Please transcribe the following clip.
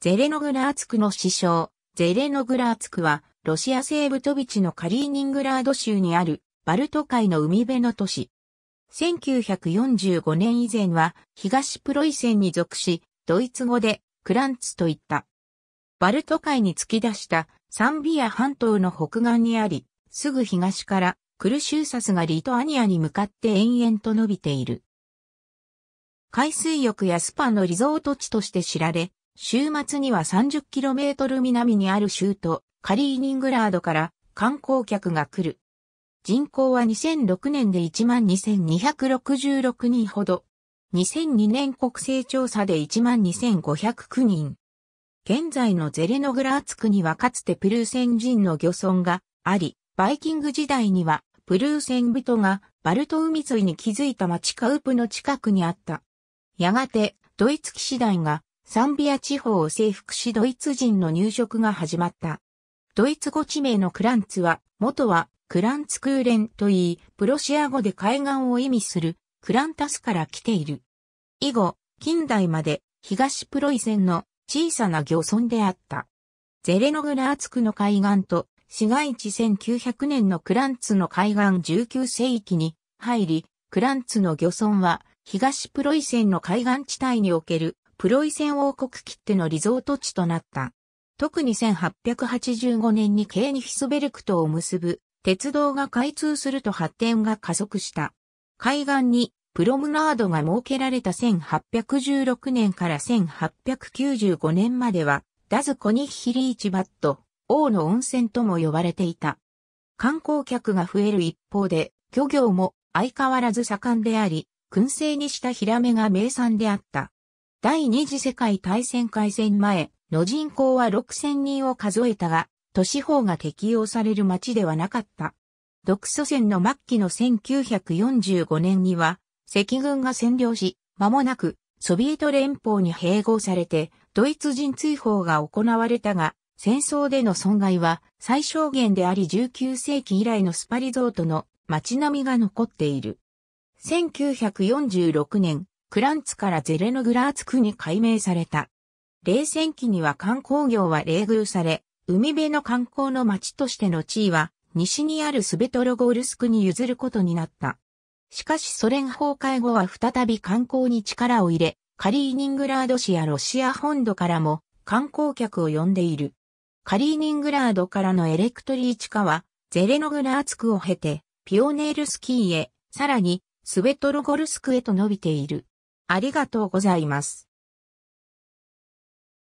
ゼレノグラーツクの師匠、ゼレノグラーツクは、ロシア西部トビチのカリーニングラード州にある、バルト海の海辺の都市。1945年以前は、東プロイセンに属し、ドイツ語で、クランツと言った。バルト海に突き出したサンビア半島の北岸にあり、すぐ東からクルシューサスがリトアニアに向かって延々と伸びている。海水浴やスパのリゾート地として知られ、週末には 30km 南にある州都カリーニングラードから観光客が来る。人口は2006年で12,266人ほど。2002年国勢調査で12,509人。現在のゼレノグラーツクにはかつてプルーセン人の漁村があり、バイキング時代にはプルーセン人がバルト海沿いに築いた町カウプの近くにあった。やがてドイツ騎士団がサンビア地方を征服しドイツ人の入植が始まった。ドイツ語地名のクランツは、元はクランツクーレンといい、プロシア語で海岸を意味するクランタスから来ている。以後、近代まで東プロイセンの小さな漁村であった。ゼレノグラーツクの海岸と市街地1900年のクランツの海岸19世紀に入り、クランツの漁村は東プロイセンの海岸地帯におけるプロイセン王国切手のリゾート地となった。特に1885年にケーニヒスベルクとを結ぶ鉄道が開通すると発展が加速した。海岸にプロムナードが設けられた1816年から1895年までは、ダズコニヒリーチバット、王の温泉とも呼ばれていた。観光客が増える一方で、漁業も相変わらず盛んであり、燻製にしたヒラメが名産であった。第二次世界大戦開戦前の人口は6000人を数えたが、都市法が適用される町ではなかった。独ソ戦の末期の1945年には、赤軍が占領し、間もなくソビエト連邦に併合されて、ドイツ人追放が行われたが、戦争での損害は最小限であり19世紀以来のスパリゾートの街並みが残っている。1946年、クランツからゼレノグラーツクに改名された。冷戦期には観光業は冷遇され、海辺の観光の町としての地位は、西にあるスベトロゴールスクに譲ることになった。しかしソ連崩壊後は再び観光に力を入れ、カリーニングラード市やロシア本土からも観光客を呼んでいる。カリーニングラードからのエレクトリー地下は、ゼレノグラーツクを経て、ピオネールスキーへ、さらに、スベトロゴルスクへと伸びている。ありがとうございます。